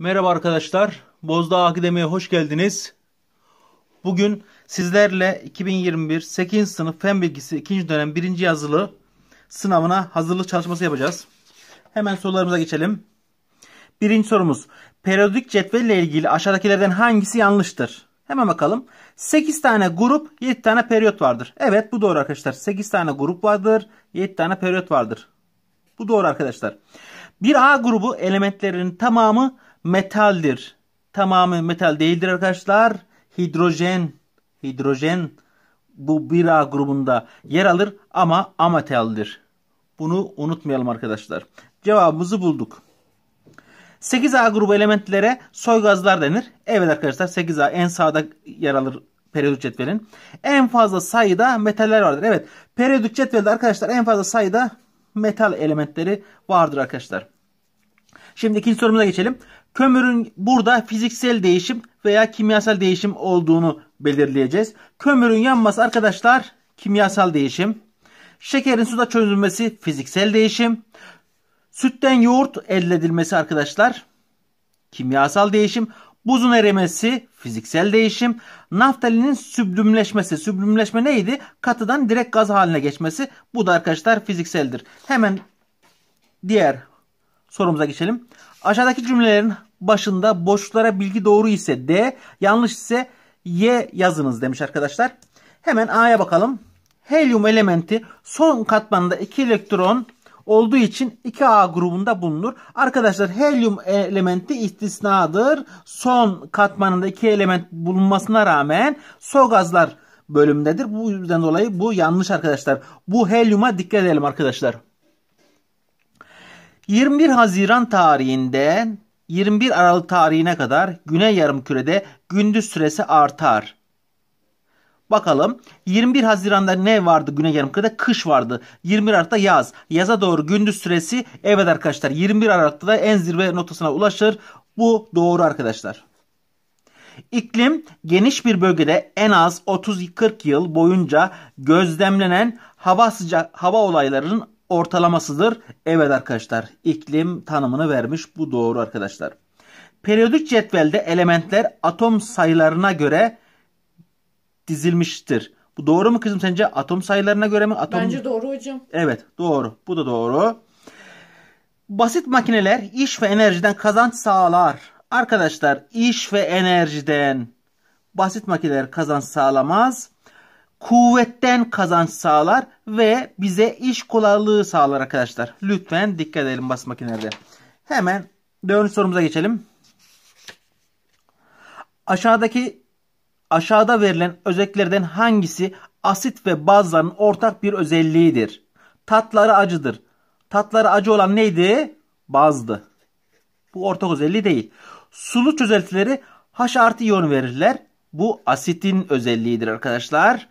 Merhaba arkadaşlar. Bozdağ Akademi'ye hoş geldiniz. Bugün sizlerle 2021 8. sınıf fen bilgisi 2. dönem 1. yazılı sınavına hazırlık çalışması yapacağız. Hemen sorularımıza geçelim. Birinci sorumuz. Periyodik cetvel ile ilgili aşağıdakilerden hangisi yanlıştır? Hemen bakalım. 8 tane grup 7 tane periyot vardır. Evet bu doğru arkadaşlar. 8 tane grup vardır. 7 tane periyot vardır. Bu doğru arkadaşlar. Bir A grubu elementlerinin tamamı metaldir. Tamamı metal değildir arkadaşlar. Hidrojen, hidrojen bu bir a grubunda yer alır ama ametaldir. Bunu unutmayalım arkadaşlar. Cevabımızı bulduk. 8A grubu elementlere soy gazlar denir. Evet arkadaşlar 8A en sağda yer alır periyodik cetvelin. En fazla sayıda metaller vardır. Evet periyodik cetvelde arkadaşlar en fazla sayıda metal elementleri vardır arkadaşlar. Şimdi ikinci sorumuza geçelim. Kömürün burada fiziksel değişim veya kimyasal değişim olduğunu belirleyeceğiz. Kömürün yanması arkadaşlar kimyasal değişim. Şekerin suda çözülmesi fiziksel değişim. Sütten yoğurt elde edilmesi arkadaşlar kimyasal değişim. Buzun erimesi fiziksel değişim. Naftalinin süblümleşmesi. Süblümleşme neydi? Katıdan direkt gaz haline geçmesi. Bu da arkadaşlar fizikseldir. Hemen diğer sorumuza geçelim. Aşağıdaki cümlelerin başında boşluklara bilgi doğru ise D, yanlış ise Y yazınız demiş arkadaşlar. Hemen A'ya bakalım. Helyum elementi son katmanda 2 elektron olduğu için 2A grubunda bulunur. Arkadaşlar helyum elementi istisnadır. Son katmanında 2 element bulunmasına rağmen so gazlar bölümündedir. Bu yüzden dolayı bu yanlış arkadaşlar. Bu helyuma dikkat edelim arkadaşlar. 21 Haziran tarihinden 21 Aralık tarihine kadar Güney Yarımküre'de gündüz süresi artar. Bakalım 21 Haziran'da ne vardı Güney Yarımküre'de? Kış vardı. 21 Aralık'ta yaz. Yaza doğru gündüz süresi evet arkadaşlar 21 Aralık'ta da en zirve noktasına ulaşır. Bu doğru arkadaşlar. İklim geniş bir bölgede en az 30-40 yıl boyunca gözlemlenen hava sıcak hava olaylarının ortalamasıdır. Evet arkadaşlar iklim tanımını vermiş. Bu doğru arkadaşlar. Periyodik cetvelde elementler atom sayılarına göre dizilmiştir. Bu doğru mu kızım sence? Atom sayılarına göre mi? Atom... Bence doğru hocam. Evet doğru. Bu da doğru. Basit makineler iş ve enerjiden kazanç sağlar. Arkadaşlar iş ve enerjiden basit makineler kazanç sağlamaz kuvvetten kazanç sağlar ve bize iş kolaylığı sağlar arkadaşlar. Lütfen dikkat edelim bas makinelerde. Hemen dördüncü sorumuza geçelim. Aşağıdaki aşağıda verilen özelliklerden hangisi asit ve bazların ortak bir özelliğidir? Tatları acıdır. Tatları acı olan neydi? Bazdı. Bu ortak özelliği değil. Sulu çözeltileri H artı iyon verirler. Bu asitin özelliğidir arkadaşlar.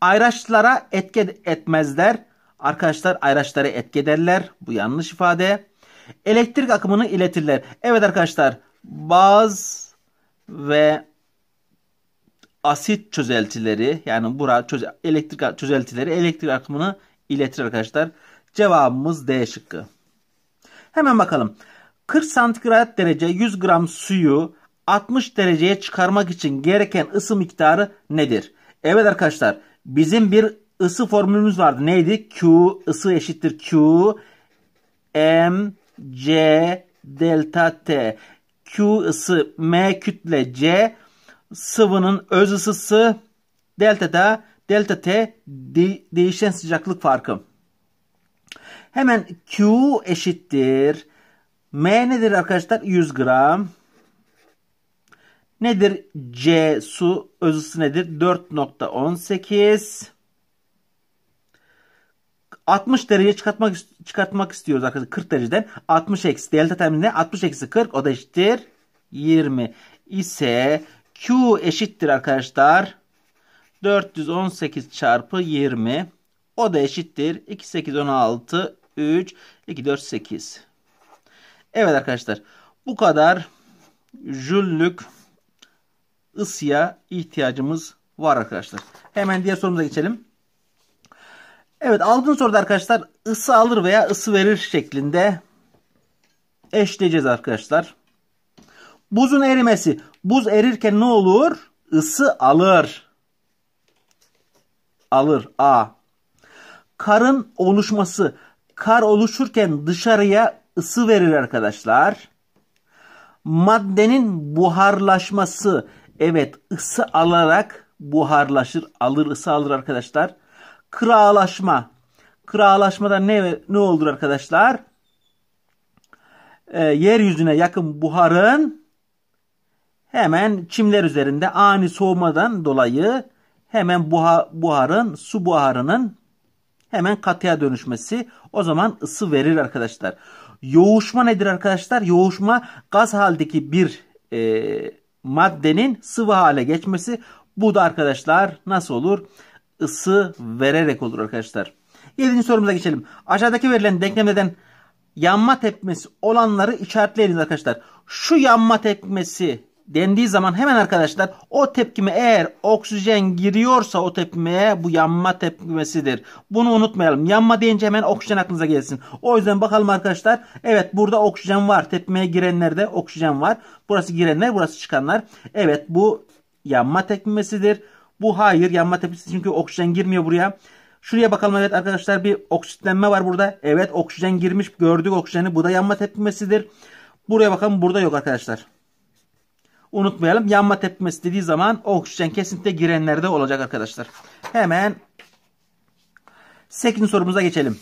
Ayraçlara etki etmezler. Arkadaşlar ayraçları etkederler. Bu yanlış ifade. Elektrik akımını iletirler. Evet arkadaşlar baz ve asit çözeltileri yani bura çöze, elektrik çözeltileri elektrik akımını iletir arkadaşlar. Cevabımız D şıkkı. Hemen bakalım. 40 santigrat derece 100 gram suyu 60 dereceye çıkarmak için gereken ısı miktarı nedir? Evet arkadaşlar Bizim bir ısı formülümüz vardı. Neydi? Q ısı eşittir Q M C delta T. Q ısı M kütle C sıvının öz ısısı delta da delta T değişen sıcaklık farkı. Hemen Q eşittir. M nedir arkadaşlar? 100 gram. Nedir C su özüsü nedir? 4.18 60 derece çıkartmak çıkartmak istiyoruz arkadaşlar 40 dereceden. 60 eksi delta terimine 60 eksi 40 o da eşittir 20 ise Q eşittir arkadaşlar 418 çarpı 20 o da eşittir 2 8 16 3 2 4 8. Evet arkadaşlar bu kadar jüllük ısıya ihtiyacımız var arkadaşlar. Hemen diğer sorumuza geçelim. Evet aldığın soruda arkadaşlar ısı alır veya ısı verir şeklinde eşleyeceğiz arkadaşlar. Buzun erimesi. Buz erirken ne olur? Isı alır. Alır. A. Karın oluşması. Kar oluşurken dışarıya ısı verir arkadaşlar. Maddenin buharlaşması. Evet ısı alarak buharlaşır. Alır ısı alır arkadaşlar. Kıralaşma. Kıralaşmada ne, ne olur arkadaşlar? E, yeryüzüne yakın buharın hemen çimler üzerinde ani soğumadan dolayı hemen buha, buharın su buharının hemen katıya dönüşmesi o zaman ısı verir arkadaşlar. Yoğuşma nedir arkadaşlar? Yoğuşma gaz haldeki bir e, maddenin sıvı hale geçmesi. Bu da arkadaşlar nasıl olur? Isı vererek olur arkadaşlar. Yedinci sorumuza geçelim. Aşağıdaki verilen denklemden yanma tepmesi olanları işaretleyiniz arkadaşlar. Şu yanma tepmesi dendiği zaman hemen arkadaşlar o tepkime eğer oksijen giriyorsa o tepkimeye bu yanma tepkimesidir. Bunu unutmayalım. Yanma deyince hemen oksijen aklınıza gelsin. O yüzden bakalım arkadaşlar. Evet burada oksijen var. Tepkimeye girenlerde oksijen var. Burası girenler burası çıkanlar. Evet bu yanma tepkimesidir. Bu hayır yanma tepkimesi çünkü oksijen girmiyor buraya. Şuraya bakalım evet arkadaşlar bir oksitlenme var burada. Evet oksijen girmiş gördük oksijeni. Bu da yanma tepkimesidir. Buraya bakalım burada yok arkadaşlar unutmayalım. Yanma tepkimesi dediği zaman oksijen kesinlikle girenlerde olacak arkadaşlar. Hemen 8. sorumuza geçelim.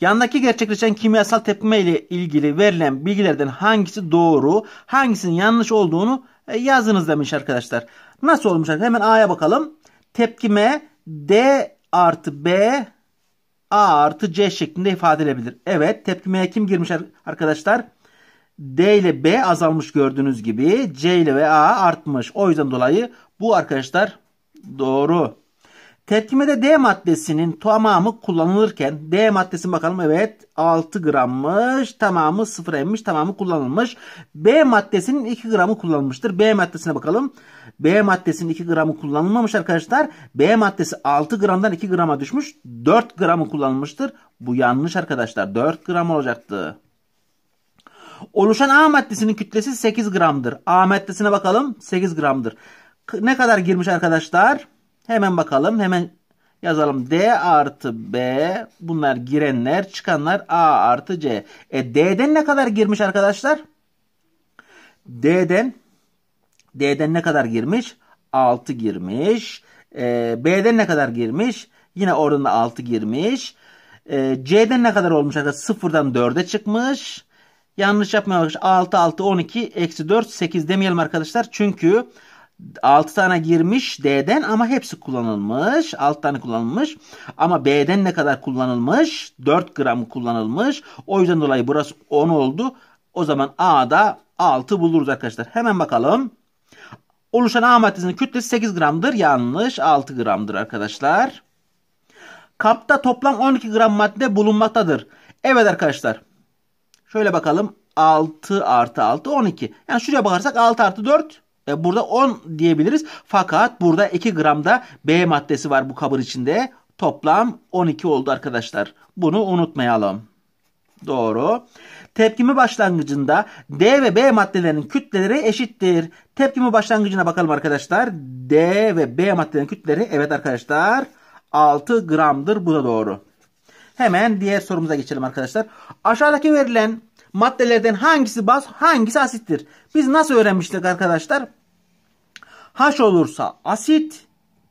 Yandaki gerçekleşen kimyasal tepkime ile ilgili verilen bilgilerden hangisi doğru, hangisinin yanlış olduğunu e, yazınız demiş arkadaşlar. Nasıl olmuş arkadaşlar? Hemen A'ya bakalım. Tepkime D artı B A artı C şeklinde ifade edilebilir. Evet tepkimeye kim girmiş arkadaşlar? D ile B azalmış gördüğünüz gibi. C ile ve A artmış. O yüzden dolayı bu arkadaşlar doğru. Tepkimede D maddesinin tamamı kullanılırken D maddesi bakalım evet 6 grammış tamamı 0 emmiş tamamı kullanılmış. B maddesinin 2 gramı kullanılmıştır. B maddesine bakalım. B maddesinin 2 gramı kullanılmamış arkadaşlar. B maddesi 6 gramdan 2 grama düşmüş 4 gramı kullanılmıştır. Bu yanlış arkadaşlar 4 gram olacaktı. Oluşan A maddesinin kütlesi 8 gramdır. A maddesine bakalım 8 gramdır. Ne kadar girmiş arkadaşlar? Hemen bakalım. Hemen yazalım. D artı B bunlar girenler çıkanlar A artı C. E D'den ne kadar girmiş arkadaşlar? D'den D'den ne kadar girmiş? 6 girmiş. E, B'den ne kadar girmiş? Yine oradan da 6 girmiş. E, C'den ne kadar olmuş arkadaşlar? Sıfırdan 4'e çıkmış. Yanlış yapmayalım 6 6 12 eksi 4 8 demeyelim arkadaşlar. Çünkü 6 tane girmiş D'den ama hepsi kullanılmış. 6 tane kullanılmış. Ama B'den ne kadar kullanılmış? 4 gram kullanılmış. O yüzden dolayı burası 10 oldu. O zaman A'da 6 buluruz arkadaşlar. Hemen bakalım. Oluşan A maddesinin kütlesi 8 gramdır. Yanlış 6 gramdır arkadaşlar. Kapta toplam 12 gram madde bulunmaktadır. Evet arkadaşlar. Şöyle bakalım 6 artı 6 12. Yani şuraya bakarsak 6 artı 4 e, burada 10 diyebiliriz. Fakat burada 2 gramda B maddesi var bu kabın içinde. Toplam 12 oldu arkadaşlar. Bunu unutmayalım. Doğru. Tepkimi başlangıcında D ve B maddelerinin kütleleri eşittir. Tepkimi başlangıcına bakalım arkadaşlar. D ve B maddelerinin kütleleri evet arkadaşlar 6 gramdır. Bu da doğru. Hemen diğer sorumuza geçelim arkadaşlar. Aşağıdaki verilen maddelerden hangisi baz, hangisi asittir? Biz nasıl öğrenmiştik arkadaşlar? H olursa asit,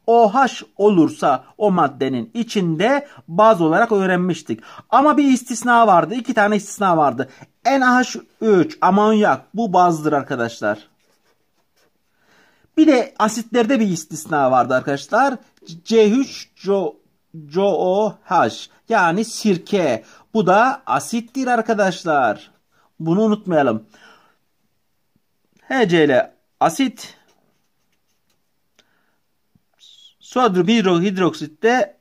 OH olursa o maddenin içinde baz olarak öğrenmiştik. Ama bir istisna vardı. iki tane istisna vardı. NH3 amonyak bu bazdır arkadaşlar. Bir de asitlerde bir istisna vardı arkadaşlar. C3CO COOH yani sirke. Bu da asittir arkadaşlar. Bunu unutmayalım. HCl asit sodyum hidroksit de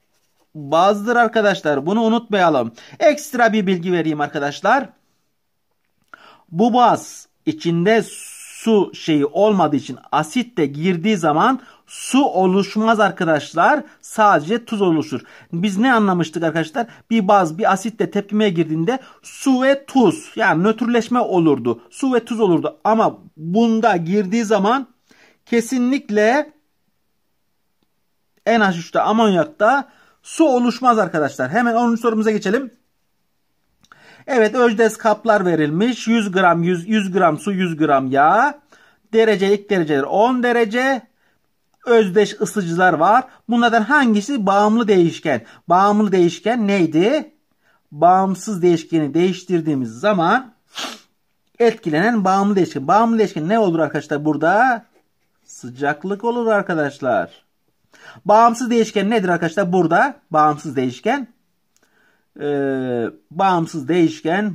bazdır arkadaşlar. Bunu unutmayalım. Ekstra bir bilgi vereyim arkadaşlar. Bu baz içinde su su şeyi olmadığı için asit de girdiği zaman su oluşmaz arkadaşlar. Sadece tuz oluşur. Biz ne anlamıştık arkadaşlar? Bir baz bir asit de tepkimeye girdiğinde su ve tuz yani nötrleşme olurdu. Su ve tuz olurdu ama bunda girdiği zaman kesinlikle NH3'te amonyakta su oluşmaz arkadaşlar. Hemen 10. sorumuza geçelim. Evet özdeş kaplar verilmiş. 100 gram 100, 100 gram su 100 gram yağ. derece ilk dereceler 10 derece. Özdeş ısıcılar var. Bunlardan hangisi bağımlı değişken? Bağımlı değişken neydi? Bağımsız değişkeni değiştirdiğimiz zaman etkilenen bağımlı değişken. Bağımlı değişken ne olur arkadaşlar burada? Sıcaklık olur arkadaşlar. Bağımsız değişken nedir arkadaşlar burada? Bağımsız değişken e, bağımsız değişken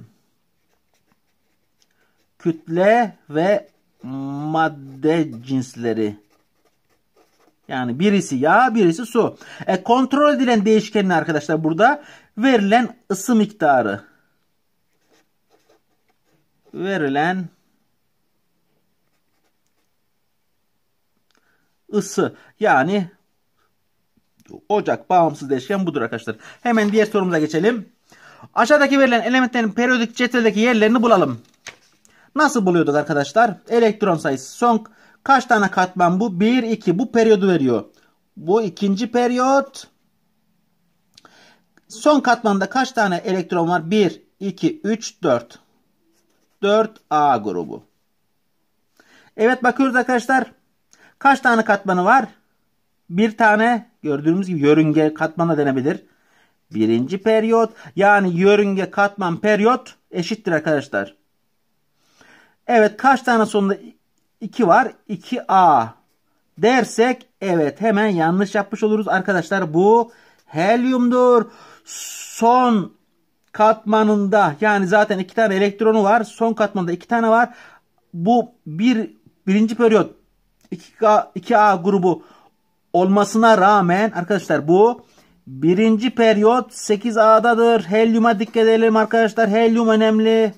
kütle ve madde cinsleri. Yani birisi yağ, birisi su. E, kontrol edilen değişkenin arkadaşlar burada verilen ısı miktarı. Verilen ısı. Yani ocak bağımsız değişken budur arkadaşlar. Hemen diğer sorumuza geçelim. Aşağıdaki verilen elementlerin periyodik cetveldeki yerlerini bulalım. Nasıl buluyorduk arkadaşlar? Elektron sayısı son kaç tane katman bu? 1, 2 bu periyodu veriyor. Bu ikinci periyot. Son katmanda kaç tane elektron var? 1, 2, 3, 4. 4 A grubu. Evet bakıyoruz arkadaşlar. Kaç tane katmanı var? bir tane gördüğümüz gibi yörünge katmana denebilir. Birinci periyot yani yörünge katman periyot eşittir arkadaşlar. Evet kaç tane sonunda 2 var? 2A dersek evet hemen yanlış yapmış oluruz arkadaşlar. Bu helyumdur. Son katmanında yani zaten 2 tane elektronu var. Son katmanda 2 tane var. Bu bir birinci periyot 2A, 2A grubu olmasına rağmen arkadaşlar bu birinci periyot 8A'dadır. Helyuma dikkat edelim arkadaşlar. Helyum önemli.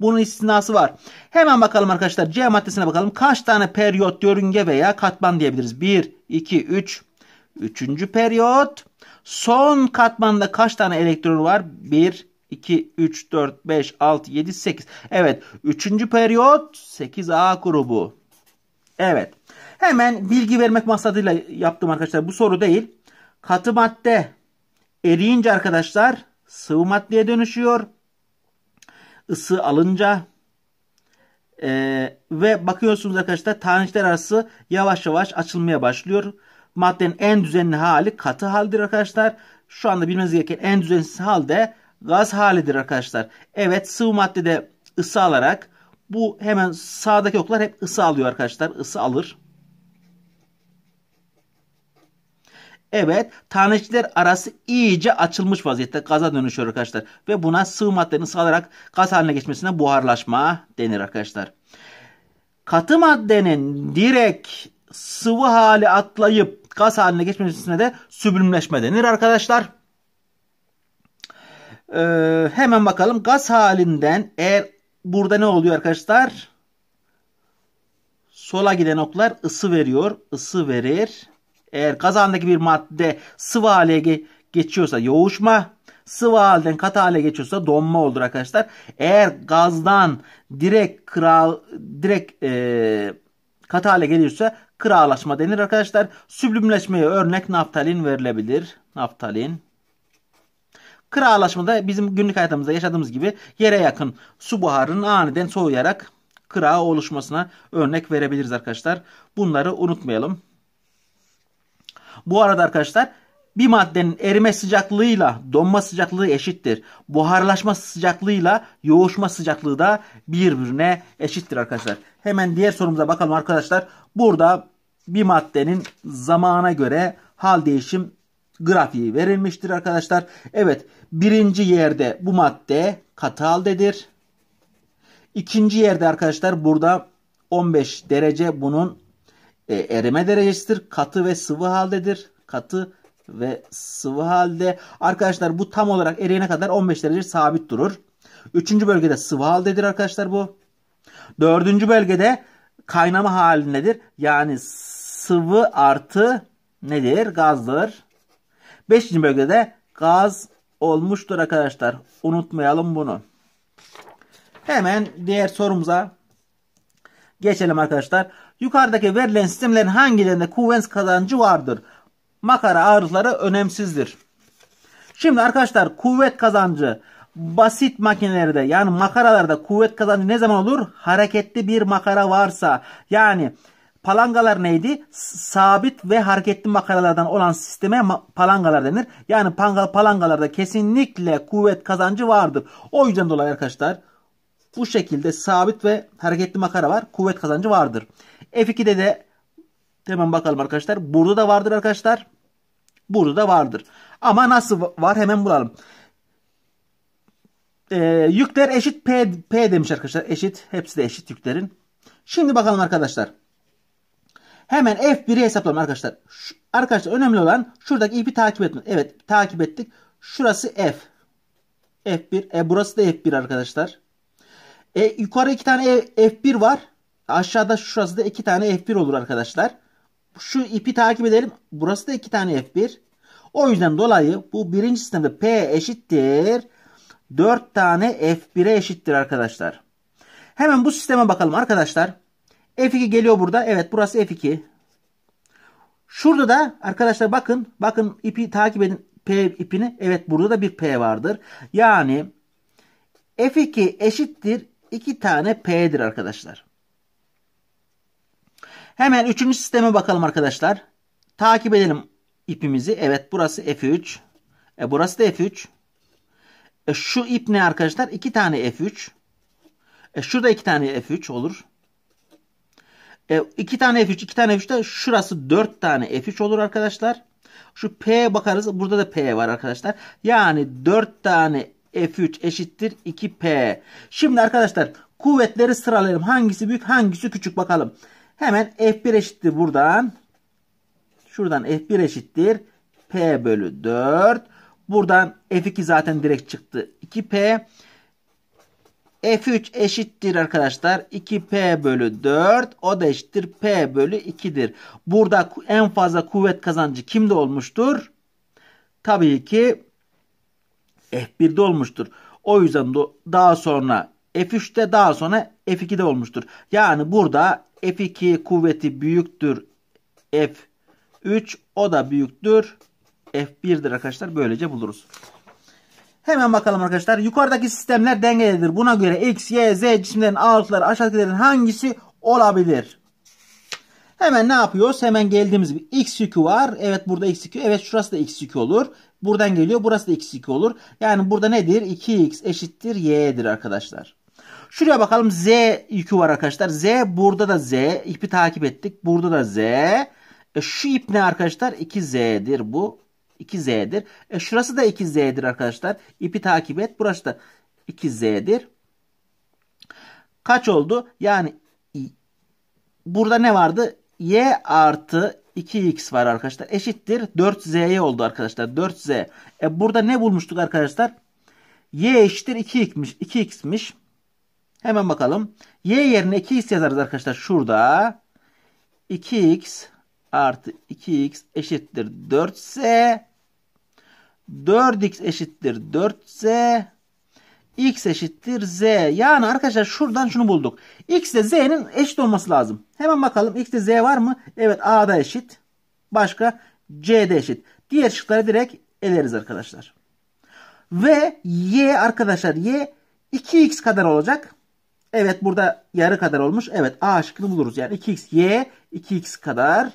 Bunun istinası var. Hemen bakalım arkadaşlar. C maddesine bakalım. Kaç tane periyot yörünge veya katman diyebiliriz? 1, 2, 3. Üçüncü periyot. Son katmanda kaç tane elektron var? 1, 2, 3, 4, 5, 6, 7, 8. Evet. Üçüncü periyot 8A grubu. Evet. Hemen bilgi vermek maksadıyla yaptım arkadaşlar. Bu soru değil. Katı madde eriyince arkadaşlar sıvı maddeye dönüşüyor. Isı alınca ee, ve bakıyorsunuz arkadaşlar tanecikler arası yavaş yavaş açılmaya başlıyor. Maddenin en düzenli hali katı haldir arkadaşlar. Şu anda bilmeniz gereken en düzensiz halde gaz halidir arkadaşlar. Evet sıvı maddede ısı alarak bu hemen sağdaki oklar hep ısı alıyor arkadaşlar. Isı alır. Evet tanecikler arası iyice açılmış vaziyette gaza dönüşüyor arkadaşlar. Ve buna sıvı maddenin ıskalarak gaz haline geçmesine buharlaşma denir arkadaşlar. Katı maddenin direkt sıvı hali atlayıp gaz haline geçmesine de süblimleşme denir arkadaşlar. Ee, hemen bakalım gaz halinden eğer burada ne oluyor arkadaşlar? Sola giden oklar ısı veriyor. Isı verir. Eğer kazandaki bir madde sıvı hale geçiyorsa yoğuşma, sıvı halden katı hale geçiyorsa donma olur arkadaşlar. Eğer gazdan direkt kral direkt e, katı hale geliyorsa kıralaşma denir arkadaşlar. Süblimleşmeye örnek naftalin verilebilir. Naftalin. Kıralaşmada bizim günlük hayatımızda yaşadığımız gibi yere yakın su buharının aniden soğuyarak kıra oluşmasına örnek verebiliriz arkadaşlar. Bunları unutmayalım. Bu arada arkadaşlar bir maddenin erime sıcaklığıyla donma sıcaklığı eşittir. Buharlaşma sıcaklığıyla yoğuşma sıcaklığı da birbirine eşittir arkadaşlar. Hemen diğer sorumuza bakalım arkadaşlar. Burada bir maddenin zamana göre hal değişim grafiği verilmiştir arkadaşlar. Evet birinci yerde bu madde katı haldedir. İkinci yerde arkadaşlar burada 15 derece bunun e, erime derecesidir. Katı ve sıvı haldedir. Katı ve sıvı halde. Arkadaşlar bu tam olarak eriyene kadar 15 derece sabit durur. Üçüncü bölgede sıvı haldedir arkadaşlar bu. Dördüncü bölgede kaynama halindedir. Yani sıvı artı nedir? Gazdır. Beşinci bölgede gaz olmuştur arkadaşlar. Unutmayalım bunu. Hemen diğer sorumuza geçelim arkadaşlar. Yukarıdaki verilen sistemlerin hangilerinde kuvvet kazancı vardır? Makara arıları önemsizdir. Şimdi arkadaşlar kuvvet kazancı basit makinelerde yani makaralarda kuvvet kazancı ne zaman olur? Hareketli bir makara varsa yani palangalar neydi? Sabit ve hareketli makaralardan olan sisteme palangalar denir. Yani palangalarda kesinlikle kuvvet kazancı vardır. O yüzden dolayı arkadaşlar bu şekilde sabit ve hareketli makara var. Kuvvet kazancı vardır. F2'de de hemen bakalım arkadaşlar. Burada da vardır arkadaşlar. Burada da vardır. Ama nasıl var hemen bulalım. Ee, yükler eşit P, P demiş arkadaşlar. Eşit. Hepsi de eşit yüklerin. Şimdi bakalım arkadaşlar. Hemen F1'i hesaplayalım arkadaşlar. Şu, arkadaşlar önemli olan şuradaki ipi takip etmek. Evet takip ettik. Şurası F. F1. E, burası da F1 arkadaşlar. E, yukarı iki tane e, F1 var. Aşağıda şurası da iki tane F1 olur arkadaşlar. Şu ipi takip edelim. Burası da iki tane F1. O yüzden dolayı bu birinci sistemde P eşittir. 4 tane F1'e eşittir arkadaşlar. Hemen bu sisteme bakalım arkadaşlar. F2 geliyor burada. Evet burası F2. Şurada da arkadaşlar bakın. Bakın ipi takip edin. P ipini. Evet burada da bir P vardır. Yani F2 eşittir 2 tane P'dir arkadaşlar. Hemen üçüncü sisteme bakalım arkadaşlar. Takip edelim ipimizi. Evet burası F3. E, burası da F3. E, şu ip ne arkadaşlar? İki tane F3. E, şurada iki tane F3 olur. E, iki tane F3, iki tane F3 de şurası dört tane F3 olur arkadaşlar. Şu p bakarız. Burada da P var arkadaşlar. Yani dört tane F3 eşittir 2P. Şimdi arkadaşlar kuvvetleri sıralayalım. Hangisi büyük hangisi küçük bakalım. Hemen F1 eşittir buradan. Şuradan F1 eşittir. P bölü 4. Buradan F2 zaten direkt çıktı. 2P. F3 eşittir arkadaşlar. 2P bölü 4. O da eşittir. P bölü 2'dir. Burada en fazla kuvvet kazancı kimde olmuştur? Tabii ki F1'de olmuştur. O yüzden daha sonra F3'te daha sonra F2'de olmuştur. Yani burada F2 kuvveti büyüktür F3 o da büyüktür F1'dir arkadaşlar. Böylece buluruz. Hemen bakalım arkadaşlar. Yukarıdaki sistemler dengelidir. Buna göre X, Y, Z cisimlerin ağırlıkları aşağıdakilerin hangisi olabilir? Hemen ne yapıyoruz? Hemen geldiğimiz bir X yükü var. Evet burada X yükü. Evet şurası da X yükü olur. Buradan geliyor. Burası da X yükü olur. Yani burada nedir? 2X eşittir Y'dir arkadaşlar. Şuraya bakalım Z yükü var arkadaşlar. Z burada da Z. İpi takip ettik. Burada da Z. E, şu ip ne arkadaşlar? 2Z'dir bu. 2Z'dir. E, şurası da 2Z'dir arkadaşlar. İpi takip et. Burası da 2Z'dir. Kaç oldu? Yani burada ne vardı? Y artı 2x var arkadaşlar. Eşittir 4z'ye oldu arkadaşlar. 4z. E burada ne bulmuştuk arkadaşlar? y eşittir 2x'miş. 2x'miş. Hemen bakalım. Y yerine 2x yazarız arkadaşlar. Şurada 2x artı 2x eşittir 4 ise 4x eşittir 4 ise x eşittir z. Yani arkadaşlar şuradan şunu bulduk. x ile z'nin eşit olması lazım. Hemen bakalım x ile z var mı? Evet a da eşit. Başka c'de eşit. Diğer şıkları direkt eleriz arkadaşlar. Ve y arkadaşlar y 2x kadar olacak. Evet burada yarı kadar olmuş. Evet A şıkkını buluruz. Yani 2x y 2x kadar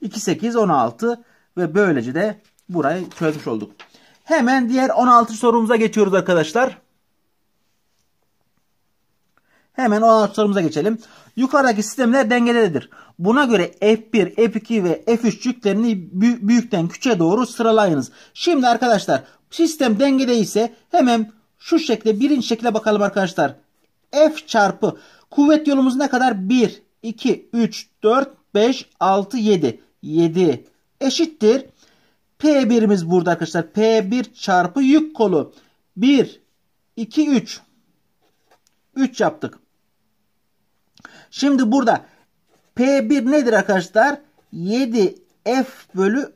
2 8 16 ve böylece de burayı çözmüş olduk. Hemen diğer 16 sorumuza geçiyoruz arkadaşlar. Hemen 16 sorumuza geçelim. Yukarıdaki sistemler dengededir. Buna göre F1, F2 ve F3 yüklerini büyükten küçüğe doğru sıralayınız. Şimdi arkadaşlar sistem dengede ise hemen şu şekilde birinci şekilde bakalım arkadaşlar. F çarpı kuvvet yolumuz ne kadar? 1, 2, 3, 4, 5, 6, 7. 7 eşittir. P1'imiz burada arkadaşlar. P1 çarpı yük kolu. 1, 2, 3. 3 yaptık. Şimdi burada P1 nedir arkadaşlar? 7 F bölü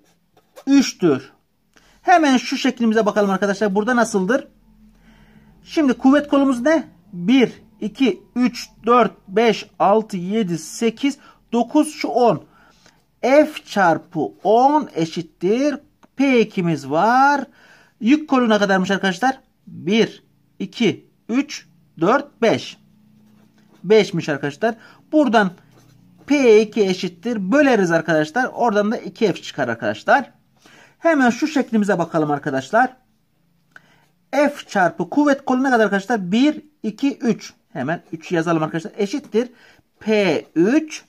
3'tür. Hemen şu şeklimize bakalım arkadaşlar. Burada nasıldır? Şimdi kuvvet kolumuz ne? 1, 2, 3, 4, 5, 6, 7, 8, 9 şu 10. F çarpı 10 eşittir. P ekimiz var. Yük kolu ne kadarmış arkadaşlar? 1, 2, 3, 4, 5. 5'miş arkadaşlar. Buradan P2 eşittir. Böleriz arkadaşlar. Oradan da 2F çıkar arkadaşlar. Hemen şu şeklimize bakalım arkadaşlar. F çarpı kuvvet kolu ne kadar arkadaşlar? 1, 2, 3. Hemen 3 yazalım arkadaşlar. Eşittir. P3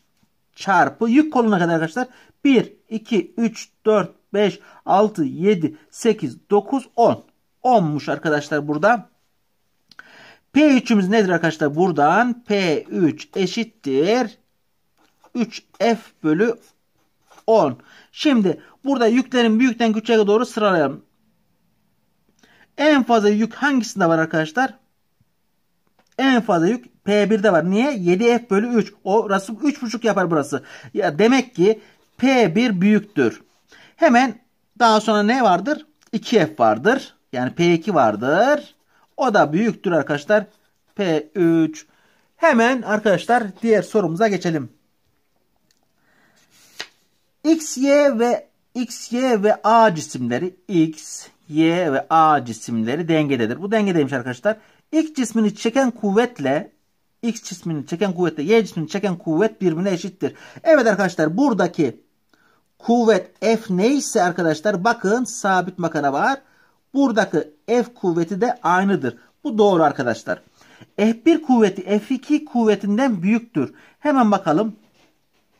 çarpı yük koluna kadar arkadaşlar. 1, 2, 3, 4, 5, 6, 7, 8, 9, 10. 10'muş arkadaşlar burada. P3'ümüz nedir arkadaşlar? Buradan P3 eşittir. 3F bölü 10. Şimdi burada yüklerin büyükten küçüğe doğru sıralayalım. En fazla yük hangisinde var arkadaşlar? En fazla yük P1'de var. Niye? 7F bölü 3. O Orası 3,5 yapar burası. Ya demek ki P1 büyüktür. Hemen daha sonra ne vardır? 2F vardır. Yani P2 vardır. O da büyüktür arkadaşlar. P3. Hemen arkadaşlar diğer sorumuza geçelim. X, Y ve X, Y ve A cisimleri X, Y ve A cisimleri dengededir. Bu dengedeymiş arkadaşlar. X cismini çeken kuvvetle X cismini çeken kuvvetle Y cismini çeken kuvvet birbirine eşittir. Evet arkadaşlar buradaki kuvvet F neyse arkadaşlar bakın sabit makana var. Buradaki F kuvveti de aynıdır. Bu doğru arkadaşlar. F1 kuvveti F2 kuvvetinden büyüktür. Hemen bakalım.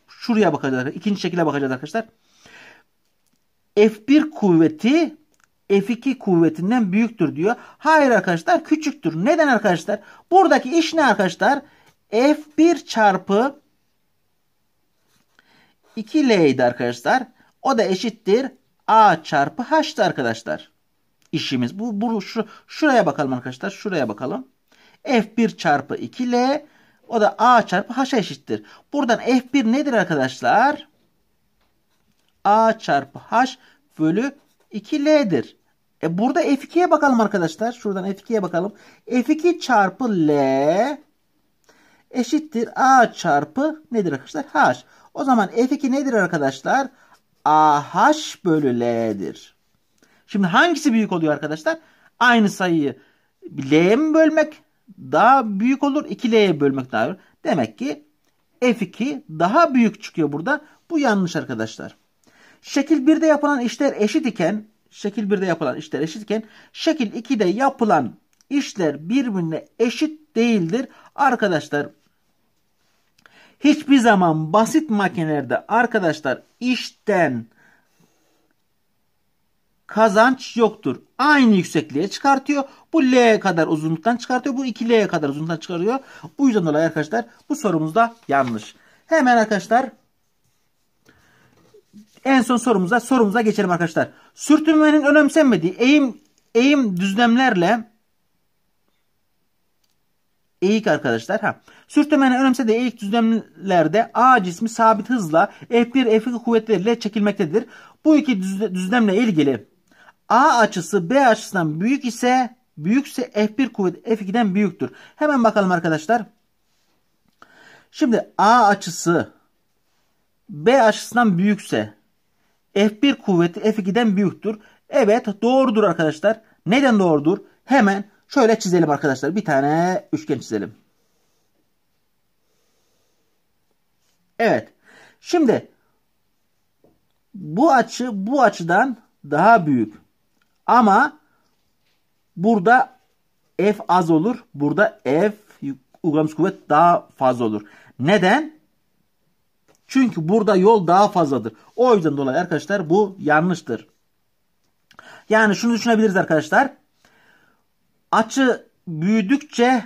Şuraya bakacağız. İkinci şekilde bakacağız arkadaşlar. F1 kuvveti F2 kuvvetinden büyüktür diyor. Hayır arkadaşlar küçüktür. Neden arkadaşlar? Buradaki iş ne arkadaşlar? F1 çarpı 2L'ydi arkadaşlar. O da eşittir A çarpı H'tı arkadaşlar. İşimiz bu. bu şu, şuraya bakalım arkadaşlar. Şuraya bakalım. F1 çarpı 2L o da A çarpı H'a eşittir. Buradan F1 nedir arkadaşlar? A çarpı H bölü 2L'dir. E burada F2'ye bakalım arkadaşlar. Şuradan F2'ye bakalım. F2 çarpı L eşittir A çarpı nedir arkadaşlar? H. O zaman F2 nedir arkadaşlar? AH bölü L'dir. Şimdi hangisi büyük oluyor arkadaşlar? Aynı sayıyı L'ye mi bölmek daha büyük olur? 2L'ye bölmek daha büyük. Demek ki F2 daha büyük çıkıyor burada. Bu yanlış arkadaşlar. Şekil 1'de yapılan işler eşit iken şekil 1'de yapılan işler eşitken şekil 2'de yapılan işler birbirine eşit değildir. Arkadaşlar hiçbir zaman basit makinelerde arkadaşlar işten kazanç yoktur. Aynı yüksekliğe çıkartıyor. Bu L kadar uzunluktan çıkartıyor. Bu 2L kadar uzunluktan çıkarıyor. Bu yüzden dolayı arkadaşlar bu sorumuz da yanlış. Hemen arkadaşlar en son sorumuza sorumuza geçelim arkadaşlar. Sürtünmenin önemsenmediği eğim eğim düzlemlerle eğik arkadaşlar. Ha. Sürtünmenin önemsediği eğik düzlemlerde A cismi sabit hızla F1 F2 kuvvetleriyle çekilmektedir. Bu iki düzlemle ilgili A açısı B açısından büyük ise büyükse F1 kuvvet F2'den büyüktür. Hemen bakalım arkadaşlar. Şimdi A açısı B açısından büyükse F1 kuvveti F2'den büyüktür. Evet doğrudur arkadaşlar. Neden doğrudur? Hemen şöyle çizelim arkadaşlar. Bir tane üçgen çizelim. Evet. Şimdi bu açı bu açıdan daha büyük. Ama burada F az olur. Burada F uygulamış kuvvet daha fazla olur. Neden? Çünkü burada yol daha fazladır. O yüzden dolayı arkadaşlar bu yanlıştır. Yani şunu düşünebiliriz arkadaşlar. Açı büyüdükçe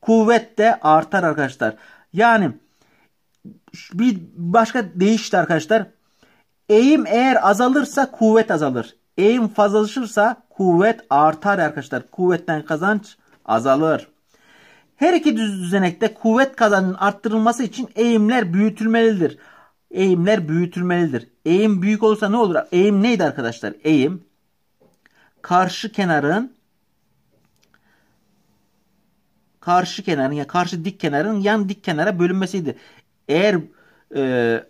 kuvvet de artar arkadaşlar. Yani bir başka değişti arkadaşlar. Eğim eğer azalırsa kuvvet azalır. Eğim fazlalaşırsa kuvvet artar arkadaşlar. Kuvvetten kazanç azalır. Her iki düz düzenekte kuvvet kazanının arttırılması için eğimler büyütülmelidir. Eğimler büyütülmelidir. Eğim büyük olsa ne olur? Eğim neydi arkadaşlar? Eğim karşı kenarın karşı kenarın ya karşı dik kenarın yan dik kenara bölünmesiydi. Eğer e,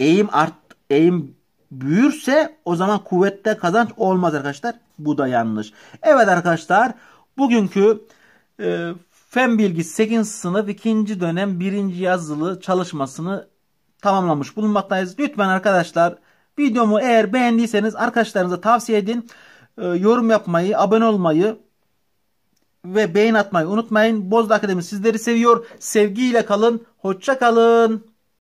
eğim art eğim büyürse o zaman kuvvette kazanç olmaz arkadaşlar. Bu da yanlış. Evet arkadaşlar bugünkü e, Fen Bilgisi 8. sınıf 2. dönem 1. yazılı çalışmasını tamamlamış bulunmaktayız. Lütfen arkadaşlar videomu eğer beğendiyseniz arkadaşlarınıza tavsiye edin. Ee, yorum yapmayı, abone olmayı ve beğen atmayı unutmayın. Bozda Akademi sizleri seviyor. Sevgiyle kalın. Hoşça kalın.